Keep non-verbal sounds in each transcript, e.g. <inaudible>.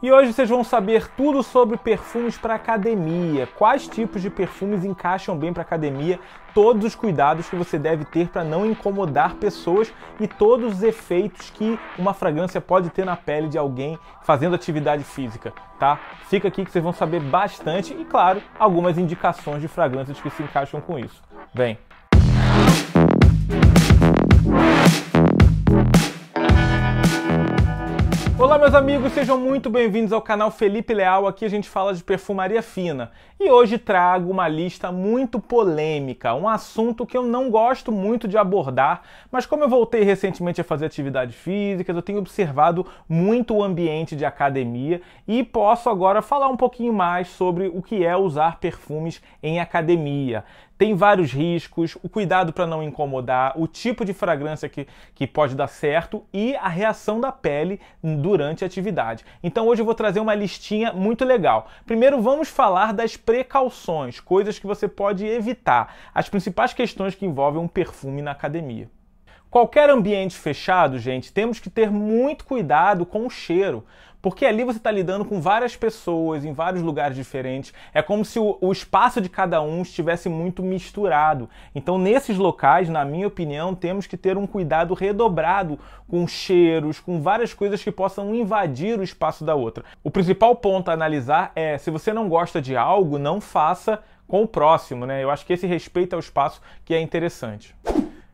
E hoje vocês vão saber tudo sobre perfumes para academia, quais tipos de perfumes encaixam bem para academia, todos os cuidados que você deve ter para não incomodar pessoas e todos os efeitos que uma fragrância pode ter na pele de alguém fazendo atividade física, tá? Fica aqui que vocês vão saber bastante e claro, algumas indicações de fragrâncias que se encaixam com isso. Vem. Música Olá, meus amigos, sejam muito bem-vindos ao canal Felipe Leal. Aqui a gente fala de perfumaria fina e hoje trago uma lista muito polêmica, um assunto que eu não gosto muito de abordar, mas como eu voltei recentemente a fazer atividade física, eu tenho observado muito o ambiente de academia e posso agora falar um pouquinho mais sobre o que é usar perfumes em academia. Tem vários riscos, o cuidado para não incomodar, o tipo de fragrância que, que pode dar certo e a reação da pele durante a atividade. Então hoje eu vou trazer uma listinha muito legal. Primeiro vamos falar das precauções, coisas que você pode evitar, as principais questões que envolvem um perfume na academia. Qualquer ambiente fechado, gente, temos que ter muito cuidado com o cheiro porque ali você está lidando com várias pessoas em vários lugares diferentes. É como se o, o espaço de cada um estivesse muito misturado. Então, nesses locais, na minha opinião, temos que ter um cuidado redobrado com cheiros, com várias coisas que possam invadir o espaço da outra. O principal ponto a analisar é se você não gosta de algo, não faça com o próximo, né? Eu acho que esse respeito ao espaço que é interessante.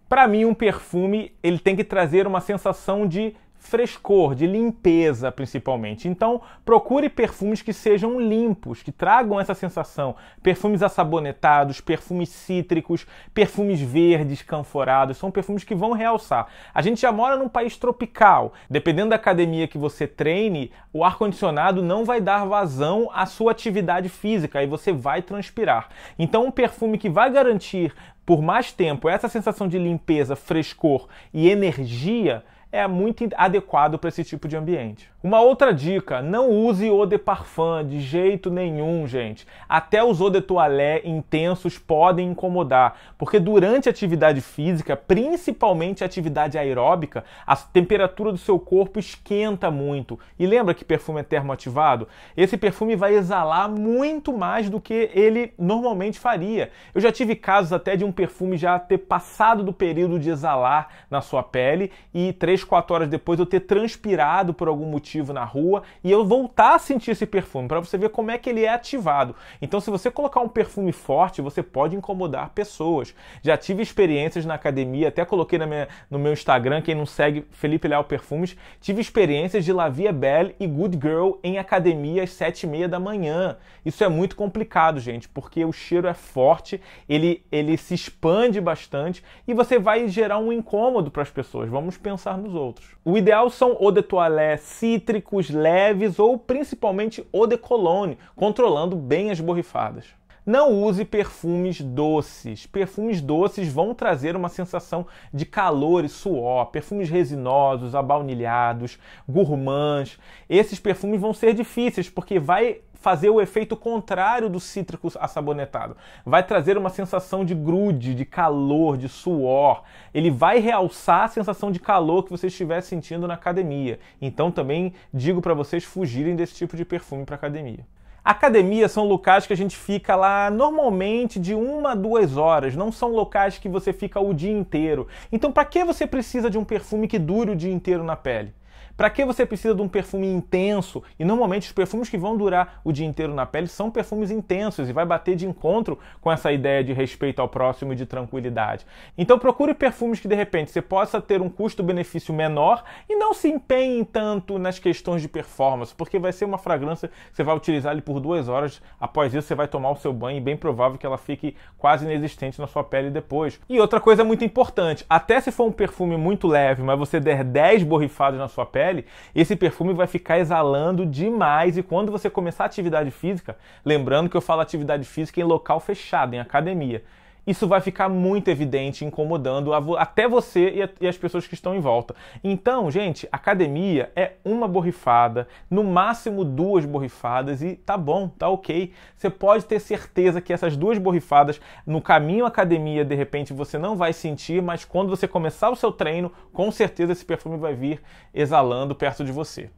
Para mim, um perfume ele tem que trazer uma sensação de frescor, de limpeza principalmente. Então, procure perfumes que sejam limpos, que tragam essa sensação. Perfumes assabonetados, perfumes cítricos, perfumes verdes, canforados, são perfumes que vão realçar. A gente já mora num país tropical. Dependendo da academia que você treine, o ar condicionado não vai dar vazão à sua atividade física e você vai transpirar. Então, um perfume que vai garantir por mais tempo essa sensação de limpeza, frescor e energia é muito adequado para esse tipo de ambiente. Uma outra dica, não use eau de parfum de jeito nenhum, gente. Até os eau de toilé intensos podem incomodar, porque durante a atividade física, principalmente a atividade aeróbica, a temperatura do seu corpo esquenta muito. E lembra que perfume é termoativado? Esse perfume vai exalar muito mais do que ele normalmente faria. Eu já tive casos até de um perfume já ter passado do período de exalar na sua pele e 3, 4 horas depois eu ter transpirado por algum motivo na rua e eu voltar a sentir esse perfume para você ver como é que ele é ativado. Então, se você colocar um perfume forte, você pode incomodar pessoas. Já tive experiências na academia, até coloquei minha, no meu Instagram, quem não segue Felipe Leal Perfumes, tive experiências de Lavia Belle e Good Girl em academia às sete e meia da manhã. Isso é muito complicado, gente, porque o cheiro é forte, ele, ele se expande bastante e você vai gerar um incômodo para as pessoas. Vamos pensar nos outros. O ideal são eau de toilette, cítricos leves ou principalmente o de cologne, controlando bem as borrifadas. Não use perfumes doces. Perfumes doces vão trazer uma sensação de calor e suor. Perfumes resinosos, abaunilhados, gourmands. Esses perfumes vão ser difíceis porque vai fazer o efeito contrário do cítrico assabonetado. Vai trazer uma sensação de grude, de calor, de suor. Ele vai realçar a sensação de calor que você estiver sentindo na academia. Então também digo para vocês fugirem desse tipo de perfume para academia. Academias são locais que a gente fica lá normalmente de uma a duas horas, não são locais que você fica o dia inteiro. Então, para que você precisa de um perfume que dure o dia inteiro na pele? Para que você precisa de um perfume intenso? E normalmente os perfumes que vão durar o dia inteiro na pele são perfumes intensos e vai bater de encontro com essa ideia de respeito ao próximo e de tranquilidade. Então procure perfumes que de repente você possa ter um custo-benefício menor e não se empenhe tanto nas questões de performance, porque vai ser uma fragrância que você vai utilizar ali por duas horas. Após isso você vai tomar o seu banho e bem provável que ela fique quase inexistente na sua pele depois. E outra coisa muito importante, até se for um perfume muito leve, mas você der 10 borrifadas na sua pele pele, esse perfume vai ficar exalando demais e quando você começar a atividade física, lembrando que eu falo atividade física em local fechado, em academia, isso vai ficar muito evidente, incomodando vo até você e, a, e, as pessoas que estão em volta. Então, gente, academia é uma borrifada, no máximo duas borrifadas e tá bom, tá ok. Você pode ter certeza que essas duas borrifadas no caminho academia, de repente, você não vai sentir, mas quando você começar o seu treino, com certeza esse perfume vai vir exalando perto de você.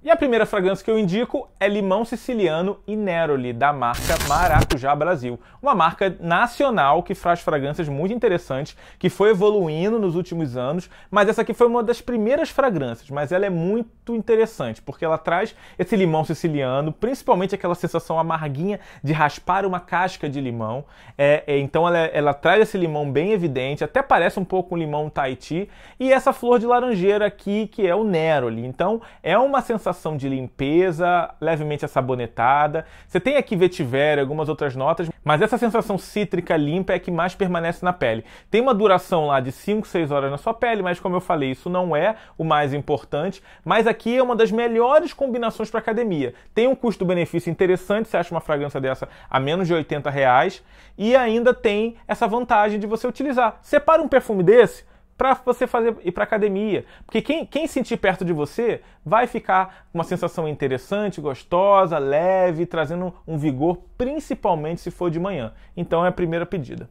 E a primeira fragrância que eu indico é limão siciliano e Neroli, da marca Maracujá Brasil. Uma marca nacional que faz fragrâncias muito interessantes, que foi evoluindo nos últimos anos, mas essa aqui foi uma das primeiras fragrâncias, mas ela é muito interessante, porque ela traz esse limão siciliano, principalmente aquela sensação amarguinha de raspar uma casca de limão. É, é, então ela, ela traz esse limão bem evidente, até parece um pouco um limão Tahiti, e essa flor de laranjeira aqui, que é o Neroli. Então é uma sensação sensação de limpeza, levemente assabonetada. Você tem aqui vetiver e algumas outras notas, mas essa sensação cítrica limpa é que mais permanece na pele. Tem uma duração lá de 5, 6 horas na sua pele, mas como eu falei, isso não é o mais importante. Mas aqui é uma das melhores combinações para academia. Tem um custo-benefício interessante, você acha uma fragrância dessa a menos de 80 reais e ainda tem essa vantagem de você utilizar. Separa um perfume desse para você fazer ir para academia. Porque quem, quem sentir perto de você vai ficar uma sensação interessante, gostosa, leve, trazendo um vigor, principalmente se for de manhã. Então é a primeira pedida.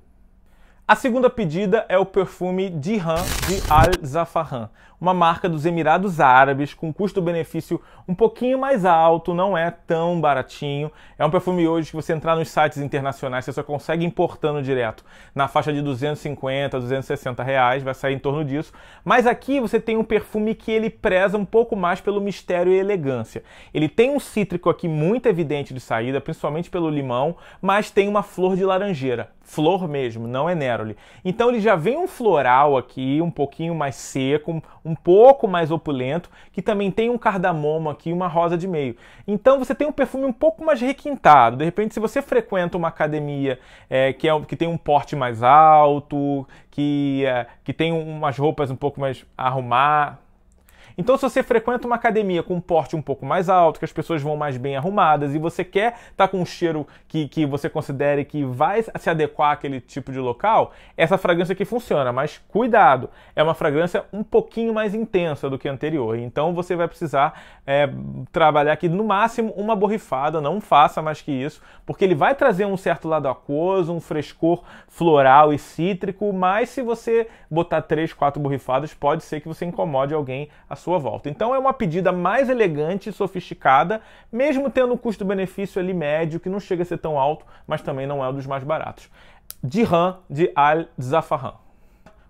A segunda pedida é o perfume Dirham de Al Zafarran, uma marca dos Emirados Árabes com custo-benefício um pouquinho mais alto, não é tão baratinho. É um perfume hoje que você entrar nos sites internacionais, você só consegue importando direto na faixa de 250, 260 reais, vai sair em torno disso. Mas aqui você tem um perfume que ele preza um pouco mais pelo mistério e elegância. Ele tem um cítrico aqui muito evidente de saída, principalmente pelo limão, mas tem uma flor de laranjeira, flor mesmo, não é nero. Então ele já vem um floral aqui, um pouquinho mais seco, um pouco mais opulento, que também tem um cardamomo aqui, uma rosa de meio. Então você tem um perfume um pouco mais requintado. De repente, se você frequenta uma academia é, que, é, que tem um porte mais alto, que, é, que tem umas roupas um pouco mais arrumadas, então, se você frequenta uma academia com um porte um pouco mais alto, que as pessoas vão mais bem arrumadas e você quer estar tá com um cheiro que, que você considere que vai se adequar àquele tipo de local, essa fragrância aqui funciona, mas cuidado, é uma fragrância um pouquinho mais intensa do que a anterior. Então, você vai precisar é, trabalhar aqui no máximo uma borrifada, não faça mais que isso, porque ele vai trazer um certo lado aquoso, um frescor floral e cítrico, mas se você botar três, quatro borrifadas, pode ser que você incomode alguém a sua sua volta. Então é uma pedida mais elegante e sofisticada, mesmo tendo um custo-benefício ali médio, que não chega a ser tão alto, mas também não é um dos mais baratos. Dirham de al Zafarhan.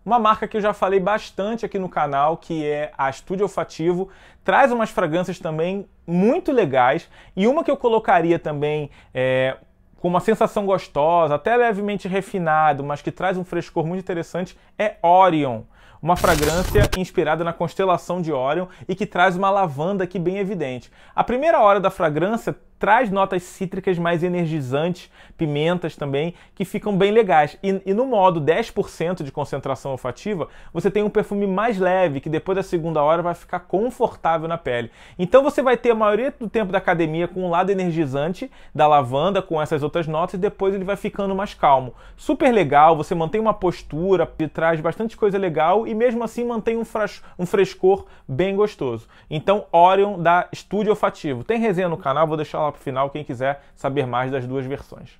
Uma marca que eu já falei bastante aqui no canal, que é a Estúdio Olfativo, traz umas fragrâncias também muito legais e uma que eu colocaria também é, com uma sensação gostosa, até levemente refinado, mas que traz um frescor muito interessante, é Orion. Uma fragrância inspirada na constelação de Orion e que traz uma lavanda aqui bem evidente. A primeira hora da fragrância traz notas cítricas mais energizantes, pimentas também, que ficam bem legais. E, e no modo 10% de concentração olfativa, você tem um perfume mais leve, que depois da segunda hora vai ficar confortável na pele. Então você vai ter a maioria do tempo da academia com um lado energizante da lavanda, com essas outras notas, e depois ele vai ficando mais calmo. Super legal, você mantém uma postura, traz bastante coisa legal e mesmo assim mantém um, fras, um frescor bem gostoso. Então, Orion da Estúdio Olfativo. Tem resenha no canal, vou deixar lá lá o final quem quiser saber mais das duas versões.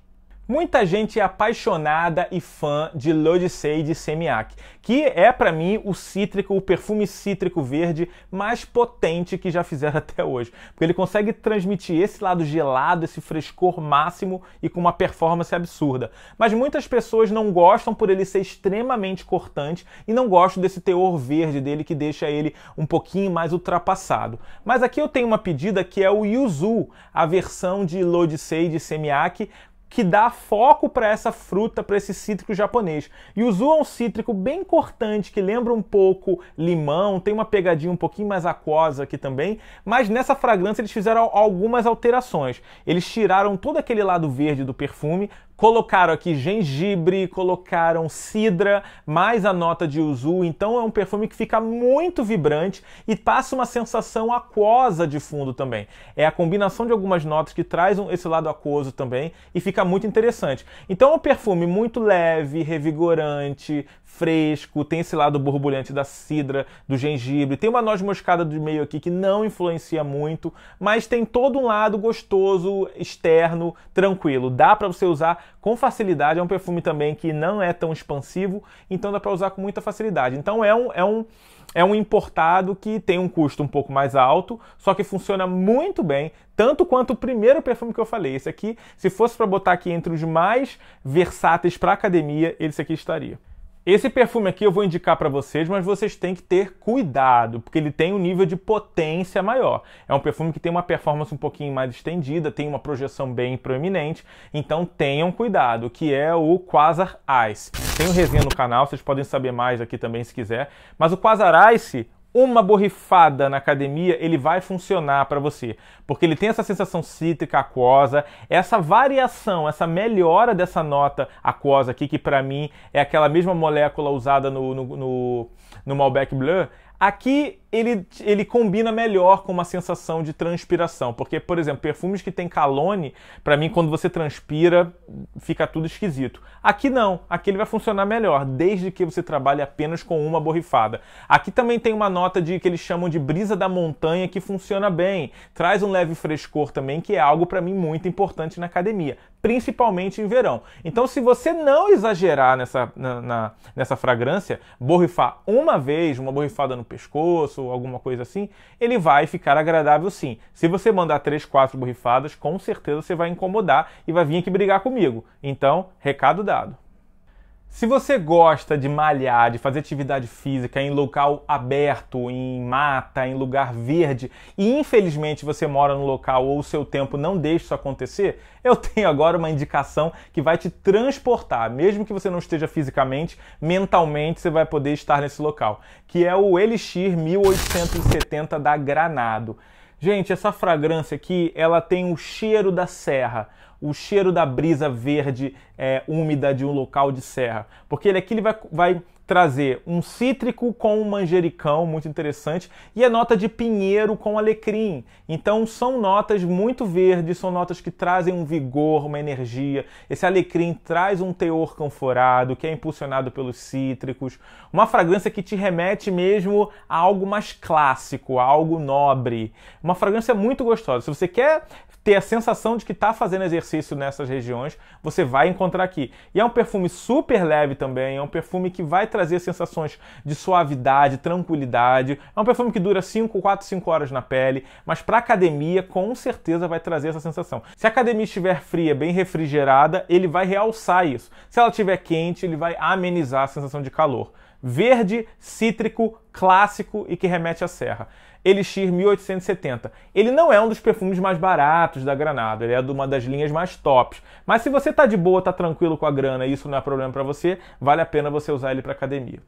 Muita gente é apaixonada e fã de L'Odyssée de Semiac, que é para mim o cítrico, o perfume cítrico verde mais potente que já fizeram <laughs> até hoje, porque ele consegue transmitir esse lado gelado, esse frescor máximo e com uma performance absurda. Mas muitas pessoas não gostam por ele ser extremamente cortante e não gostam desse teor verde dele que deixa ele um pouquinho mais ultrapassado. Mas aqui eu tenho uma pedida que é o Yuzu, a versão de L'Odyssée de Semiac que dá foco para essa fruta, para esse cítrico japonês. Yuzu é um cítrico bem cortante, que lembra um pouco limão, tem uma pegadinha um pouquinho mais aquosa aqui também, mas nessa fragrância eles fizeram algumas alterações. Eles tiraram todo aquele lado verde do perfume, Colocaram aqui gengibre, colocaram cidra, mais a nota de uzu, então é um perfume que fica muito vibrante e passa uma sensação aquosa de fundo também. É a combinação de algumas notas que traz um, esse lado aquoso também e fica muito interessante. Então é um perfume muito leve, revigorante, fresco, tem esse lado borbulhante da cidra, do gengibre, tem uma noz moscada do meio aqui que não influencia muito, mas tem todo um lado gostoso, externo, tranquilo. Dá para você usar com facilidade. É um perfume também que não é tão expansivo, então dá para usar com muita facilidade. Então é um, é um é um importado que tem um custo um pouco mais alto, só que funciona muito bem, tanto quanto o primeiro perfume que eu falei. Esse aqui, se fosse para botar aqui entre os mais versáteis para academia, esse aqui estaria. Esse perfume aqui eu vou indicar para vocês, mas vocês têm que ter cuidado, porque ele tem um nível de potência maior. É um perfume que tem uma performance um pouquinho mais estendida, tem uma projeção bem proeminente, então tenham cuidado, que é o Quasar Ice. Tem um resenha no canal, vocês podem saber mais aqui também se quiser, mas o Quasar Ice uma borrifada na academia, ele vai funcionar para você, porque ele tem essa sensação cítrica aquosa, essa variação, essa melhora dessa nota aquosa aqui, que para mim é aquela mesma molécula usada no, no, no, no Malbec Blanc, Aqui ele, ele combina melhor com uma sensação de transpiração, porque, por exemplo, perfumes que tem calone, para mim, quando você transpira, fica tudo esquisito. Aqui não, aqui ele vai funcionar melhor, desde que você trabalhe apenas com uma borrifada. Aqui também tem uma nota de que eles chamam de brisa da montanha que funciona bem, traz um leve frescor também, que é algo para mim muito importante na academia principalmente em verão. Então, se você não exagerar nessa, na, na, nessa fragrância, borrifar uma vez, uma borrifada no pescoço, alguma coisa assim, ele vai ficar agradável sim. Se você mandar três, quatro borrifadas, com certeza você vai incomodar e vai vir aqui brigar comigo. Então, recado dado. Se você gosta de malhar, de fazer atividade física em local aberto, em mata, em lugar verde, e infelizmente você mora no local ou o seu tempo não deixa isso acontecer, eu <laughs> tenho agora uma indicação que vai te transportar, mesmo que você não esteja fisicamente, mentalmente você vai poder estar nesse local, que é o Elixir 1870 da Granado. Gente, essa fragrância aqui, ela tem o cheiro da serra o cheiro da brisa verde é, úmida de um local de serra. Porque ele aqui ele vai, vai trazer um cítrico com um manjericão, muito interessante, e a nota de pinheiro com alecrim. Então são notas muito verdes, são notas que trazem um vigor, uma energia. Esse alecrim traz um teor canforado, que é impulsionado pelos cítricos, uma fragrância que te remete mesmo a algo mais clássico, a algo nobre. Uma fragrância muito gostosa. Se você quer ter a sensação de que está fazendo exercício nessas regiões, você vai encontrar aqui. E é um perfume super leve também, é um perfume que vai trazer sensações de suavidade, tranquilidade. É um perfume que dura 5, 4, 5 horas na pele, mas para academia com certeza vai trazer essa sensação. Se a academia estiver fria, bem refrigerada, ele vai realçar isso. Se ela estiver quente, ele vai amenizar a sensação de calor. Verde, cítrico, clássico e que remete à serra. Elixir 1870. Ele não é um dos perfumes mais baratos da Granada, ele é de uma das linhas mais tops. Mas se você tá de boa, tá tranquilo com a grana e isso não é problema para você, vale a pena você usar ele para academia.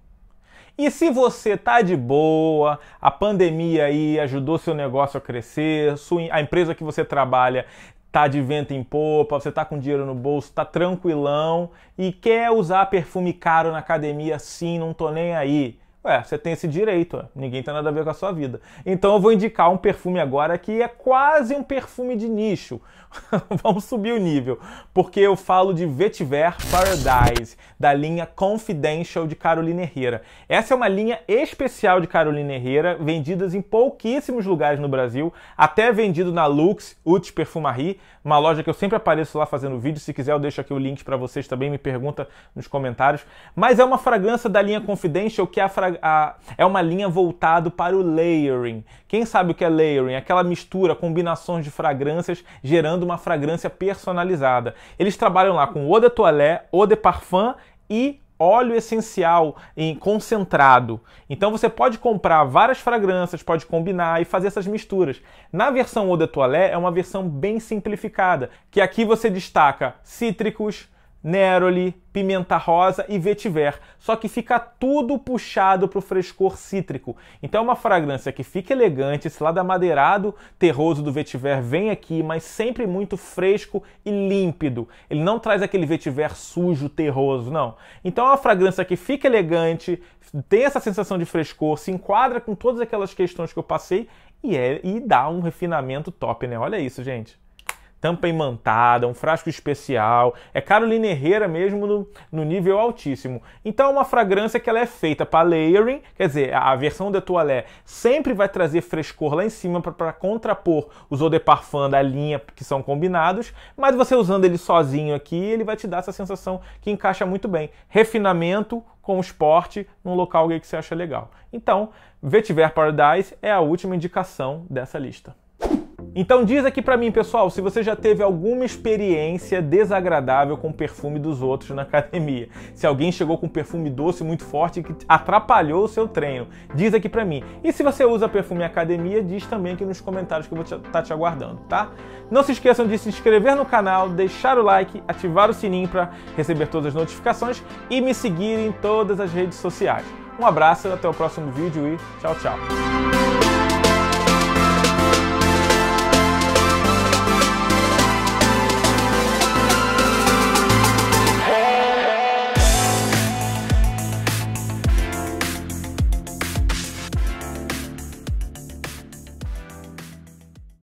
E se você tá de boa, a pandemia aí ajudou seu negócio a crescer, a empresa que você trabalha tá de vento em popa, você tá com dinheiro no bolso, tá tranquilão e quer usar perfume caro na academia, sim, não tô nem aí. Ué, você tem esse direito, ó. ninguém tem nada a ver com a sua vida. Então eu vou indicar um perfume agora que é quase um perfume de nicho. <laughs> Vamos subir o nível, porque eu falo de Vetiver Paradise, da linha Confidential de Carolina Herrera. Essa é uma linha especial de Carolina Herrera, vendidas em pouquíssimos lugares no Brasil, até vendido na Lux, Ut Perfumarie, uma loja que eu sempre apareço lá fazendo vídeo. Se quiser eu deixo aqui o link para vocês também, me pergunta nos comentários. Mas é uma fragrância da linha Confidential que é a fragrância a, é uma linha voltada para o layering. Quem sabe o que é layering? Aquela mistura, combinações de fragrâncias, gerando uma fragrância personalizada. Eles trabalham lá com eau de toilette, eau de parfum e óleo essencial em concentrado. Então você pode comprar várias fragrâncias, pode combinar e fazer essas misturas. Na versão eau de toilette é uma versão bem simplificada, que aqui você destaca cítricos, Neroli, pimenta rosa e vetiver. Só que fica tudo puxado para o frescor cítrico. Então é uma fragrância que fica elegante, esse lado amadeirado, terroso do vetiver vem aqui, mas sempre muito fresco e límpido. Ele não traz aquele vetiver sujo, terroso, não. Então é uma fragrância que fica elegante, tem essa sensação de frescor, se enquadra com todas aquelas questões que eu passei e, é, e dá um refinamento top, né? Olha isso, gente tampa imantada, é um frasco especial. É Carolina Herrera mesmo no, no nível altíssimo. Então é uma fragrância que ela é feita para layering, quer dizer, a, versão de toilé sempre vai trazer frescor lá em cima para contrapor os eau de parfum da linha que são combinados, mas você usando ele sozinho aqui, ele vai te dar essa sensação que encaixa muito bem. Refinamento, com o esporte num local que você acha legal. Então, Vetiver Paradise é a última indicação dessa lista. Então diz aqui para mim, pessoal, se você já teve alguma experiência desagradável com o perfume dos outros na <laughs> academia. Se alguém chegou com um perfume doce muito forte que atrapalhou o seu treino, diz aqui para mim. E se você usa perfume academia, diz também aqui nos comentários que eu vou estar tá te aguardando, tá? Não se esqueçam de se inscrever no canal, deixar o like, ativar o sininho para receber todas as notificações e me seguir em todas as redes sociais. Um abraço, até o próximo vídeo e tchau, tchau.